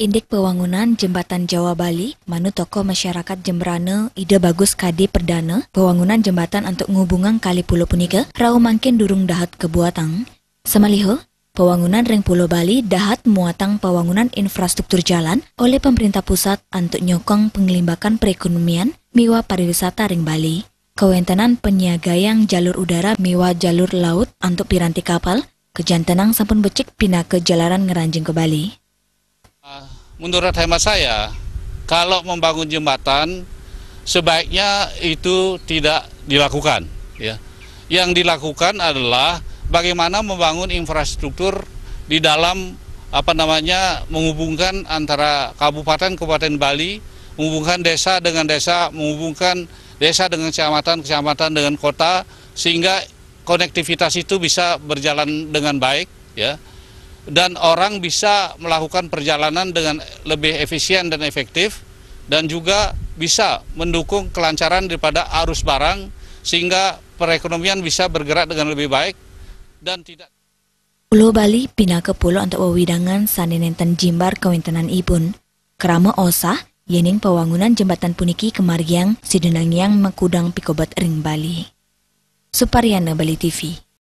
Indik Pewangunan Jembatan Jawa Bali, manu toko masyarakat Jembrane, ide bagus KD Perdana, Pewangunan jembatan untuk ngubungan kali pulau punika, rau mangkin durung dahat kebuatang. Semaliho, Pewangunan reng pulau Bali dahat muatang pembangunan infrastruktur jalan oleh pemerintah pusat untuk nyokong pengelimbakan perekonomian miwa pariwisata reng Bali. Kewentenan yang jalur udara miwa jalur laut untuk piranti kapal, kejantenang sampun becik pina ke jalaran ngeranjing ke Bali menurut hemat saya, kalau membangun jembatan sebaiknya itu tidak dilakukan. Ya. Yang dilakukan adalah bagaimana membangun infrastruktur di dalam apa namanya menghubungkan antara kabupaten kabupaten Bali, menghubungkan desa dengan desa, menghubungkan desa dengan kecamatan, kecamatan dengan kota sehingga konektivitas itu bisa berjalan dengan baik ya dan orang bisa melakukan perjalanan dengan lebih efisien dan efektif dan juga bisa mendukung kelancaran daripada arus barang sehingga perekonomian bisa bergerak dengan lebih baik dan tidak Pulau Bali pindah ke pulau untuk wewidangan saninenten jimbar kawintenan ibun. Kerama osah, yening pewangunan jembatan puniki kemargiang yang mengkudang pikobat ring Bali. Supariana Bali TV